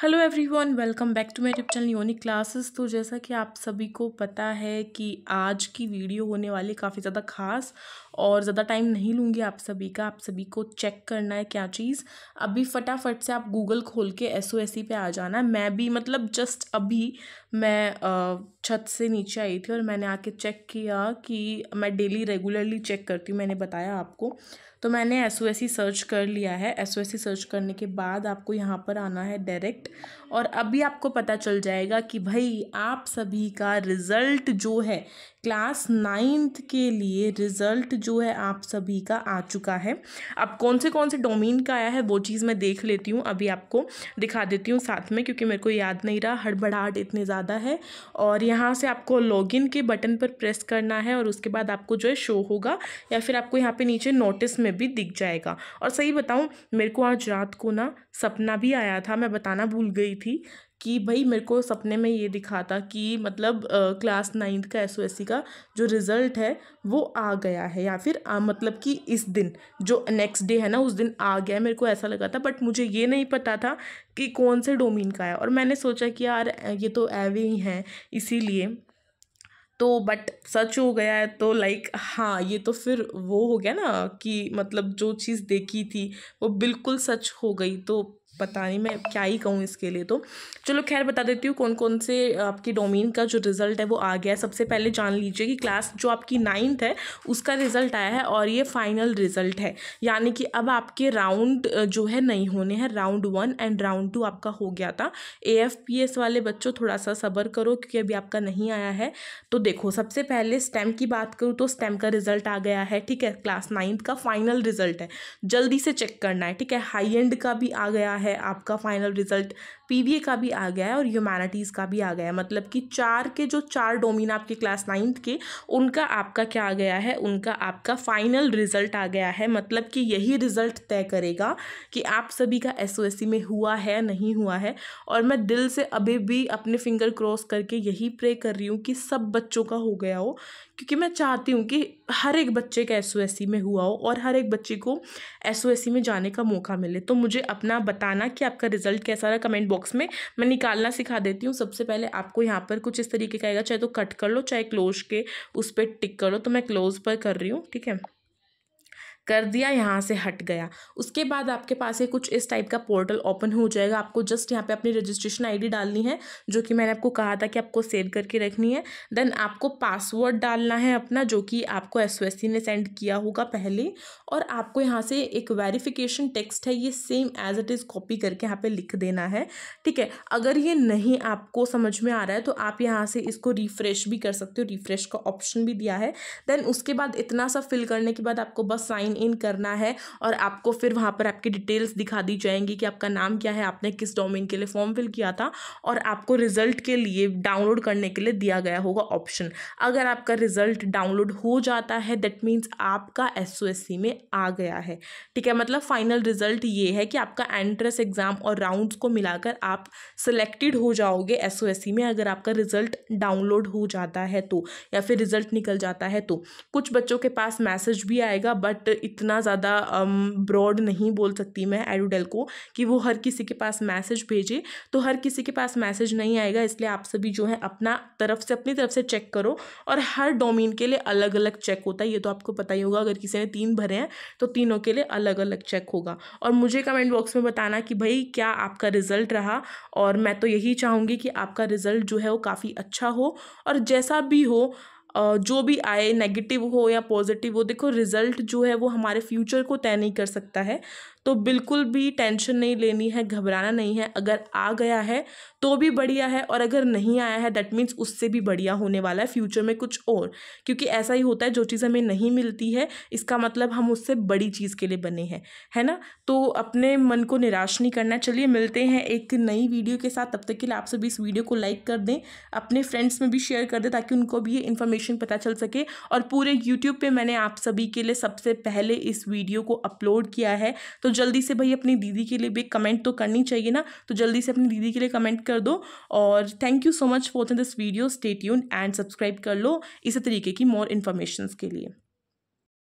hello everyone welcome back to my YouTube channel योनिक classes तो जैसा कि आप सभी को पता है कि आज की वीडियो होने वाली काफ़ी ज़्यादा खास और ज़्यादा टाइम नहीं लूँगी आप सभी का आप सभी को चेक करना है क्या चीज़ अभी फटाफट से आप गूगल खोल के एस ओ एस सी पे आ जाना है मैं भी मतलब जस्ट अभी मैं छत से नीचे आई थी और मैंने आके चेक किया कि मैं डेली रेगुलरली चेक करती हूँ मैंने बताया आपको तो मैंने S O S C search कर लिया है S O S C search करने के बाद आपको यहाँ पर आना है डायरेक्ट और अभी आपको पता चल जाएगा कि भाई आप सभी का रिज़ल्ट जो है क्लास नाइन्थ के लिए रिज़ल्ट जो है आप सभी का आ चुका है अब कौन से कौन से डोमेन का आया है वो चीज़ मैं देख लेती हूँ अभी आपको दिखा देती हूँ साथ में क्योंकि मेरे को याद नहीं रहा हड़बड़ाहट इतनी ज़्यादा है और यहाँ से आपको लॉगिन के बटन पर प्रेस करना है और उसके बाद आपको जो है शो होगा या फिर आपको यहाँ पे नीचे नोटिस में भी दिख जाएगा और सही बताऊँ मेरे को आज रात को ना सपना भी आया था मैं बताना भूल गई थी कि भाई मेरे को सपने में ये दिखा था कि मतलब क्लास नाइन्थ का एस का जो रिज़ल्ट है वो आ गया है या फिर आ, मतलब कि इस दिन जो नेक्स्ट डे है ना उस दिन आ गया है मेरे को ऐसा लगा था बट मुझे ये नहीं पता था कि कौन से डोमिन का है और मैंने सोचा कि यार ये तो एवे ही हैं इसीलिए तो बट सच हो गया है तो लाइक हाँ ये तो फिर वो हो गया ना कि मतलब जो चीज़ देखी थी वो बिल्कुल सच हो गई तो पता नहीं मैं क्या ही कहूँ इसके लिए तो चलो खैर बता देती हूँ कौन कौन से आपकी डोमेन का जो रिज़ल्ट है वो आ गया है सबसे पहले जान लीजिए कि क्लास जो आपकी नाइन्थ है उसका रिज़ल्ट आया है और ये फाइनल रिज़ल्ट है यानी कि अब आपके राउंड जो है नहीं होने हैं round one and round two आपका हो गया था ए एफ पी एस वाले बच्चों थोड़ा सा सब्र करो क्योंकि अभी आपका नहीं आया है तो देखो सबसे पहले स्टेम की बात करूँ तो स्टेम का रिज़ल्ट आ गया है ठीक है क्लास नाइन्थ का फाइनल रिज़ल्ट है जल्दी से चेक करना है ठीक है हाई एंड का भी आ गया है है आपका फाइनल रिजल्ट पीवीए का भी आ गया है और ह्यूमैनिटीज़ का भी आ गया है मतलब कि चार के जो चार डोमिन आपके क्लास नाइन्थ के उनका आपका क्या आ गया है उनका आपका फाइनल रिजल्ट आ गया है मतलब कि यही रिजल्ट तय करेगा कि आप सभी का एस में हुआ है नहीं हुआ है और मैं दिल से अभी भी अपने फिंगर क्रॉस करके यही प्रे कर रही हूँ कि सब बच्चों का हो गया हो क्योंकि मैं चाहती हूँ कि हर एक बच्चे का एस में हुआ हो और हर एक बच्चे को एस में जाने का मौका मिले तो मुझे अपना बताने बताना कि आपका रिजल्ट कैसा रहा कमेंट बॉक्स में मैं निकालना सिखा देती हूँ सबसे पहले आपको यहाँ पर कुछ इस तरीके का आएगा चाहे तो कट कर लो चाहे क्लोज के उस पर टिक कर लो तो मैं क्लोज पर कर रही हूँ ठीक है कर दिया यहाँ से हट गया उसके बाद आपके पास ये कुछ इस टाइप का पोर्टल ओपन हो जाएगा आपको जस्ट यहाँ पे अपनी रजिस्ट्रेशन आईडी डालनी है जो कि मैंने आपको कहा था कि आपको सेव करके रखनी है देन आपको पासवर्ड डालना है अपना जो कि आपको एस ने सेंड किया होगा पहले और आपको यहाँ से एक वेरिफिकेशन टेक्स्ट है ये same as it is copy करके यहाँ पर लिख देना है ठीक है अगर ये नहीं आपको समझ में आ रहा है तो आप यहाँ से इसको रिफ़्रेश भी कर सकते हो रिफ़्रेश का ऑप्शन भी दिया है देन उसके बाद इतना सा फिल करने के बाद आपको बस साइन साइन इन करना है और आपको फिर वहाँ पर आपकी डिटेल्स दिखा दी जाएंगी कि आपका नाम क्या है आपने किस डोमेन के लिए फॉर्म फिल किया था और आपको रिजल्ट के लिए डाउनलोड करने के लिए दिया गया होगा ऑप्शन अगर आपका रिजल्ट डाउनलोड हो जाता है दैट मीन्स आपका एस में आ गया है ठीक है मतलब फाइनल रिजल्ट ये है कि आपका एंट्रेंस एग्ज़ाम और राउंड्स को मिलाकर आप सिलेक्टेड हो जाओगे एस में अगर आपका रिजल्ट डाउनलोड हो जाता है तो या फिर रिजल्ट निकल जाता है तो कुछ बच्चों के पास मैसेज भी आएगा बट इतना ज़्यादा ब्रॉड नहीं बोल सकती मैं एडोडेल को कि वो हर किसी के पास मैसेज भेजे तो हर किसी के पास मैसेज नहीं आएगा इसलिए आप सभी जो है अपना तरफ से अपनी तरफ से चेक करो और हर डोमेन के लिए अलग अलग चेक होता है ये तो आपको पता ही होगा अगर किसी ने तीन भरे हैं तो तीनों के लिए अलग अलग चेक होगा और मुझे कमेंट बॉक्स में बताना कि भाई क्या आपका रिजल्ट रहा और मैं तो यही चाहूँगी कि आपका रिजल्ट जो है वो काफ़ी अच्छा हो और जैसा भी हो जो भी आए नेगेटिव हो या पॉजिटिव हो देखो रिज़ल्ट जो है वो हमारे फ्यूचर को तय नहीं कर सकता है तो बिल्कुल भी टेंशन नहीं लेनी है घबराना नहीं है अगर आ गया है तो भी बढ़िया है और अगर नहीं आया है दैट मीन्स उससे भी बढ़िया होने वाला है फ्यूचर में कुछ और क्योंकि ऐसा ही होता है जो चीज़ हमें नहीं मिलती है इसका मतलब हम उससे बड़ी चीज़ के लिए बने हैं है ना तो अपने मन को निराश नहीं करना चलिए मिलते हैं एक नई वीडियो के साथ तब तक के लिए आप सभी इस वीडियो को लाइक कर दें अपने फ्रेंड्स में भी शेयर कर दें ताकि उनको भी ये इन्फॉर्मेशन पता चल सके और पूरे यूट्यूब पर मैंने आप सभी के लिए सबसे पहले इस वीडियो को अपलोड किया है तो जल्दी से भाई अपनी दीदी के लिए भी कमेंट तो करनी चाहिए ना तो जल्दी से अपनी दीदी के लिए कमेंट कर दो और thank you so much for this video stay tuned and subscribe कर लो इसी तरीके की मोर इन्फॉर्मेशन के लिए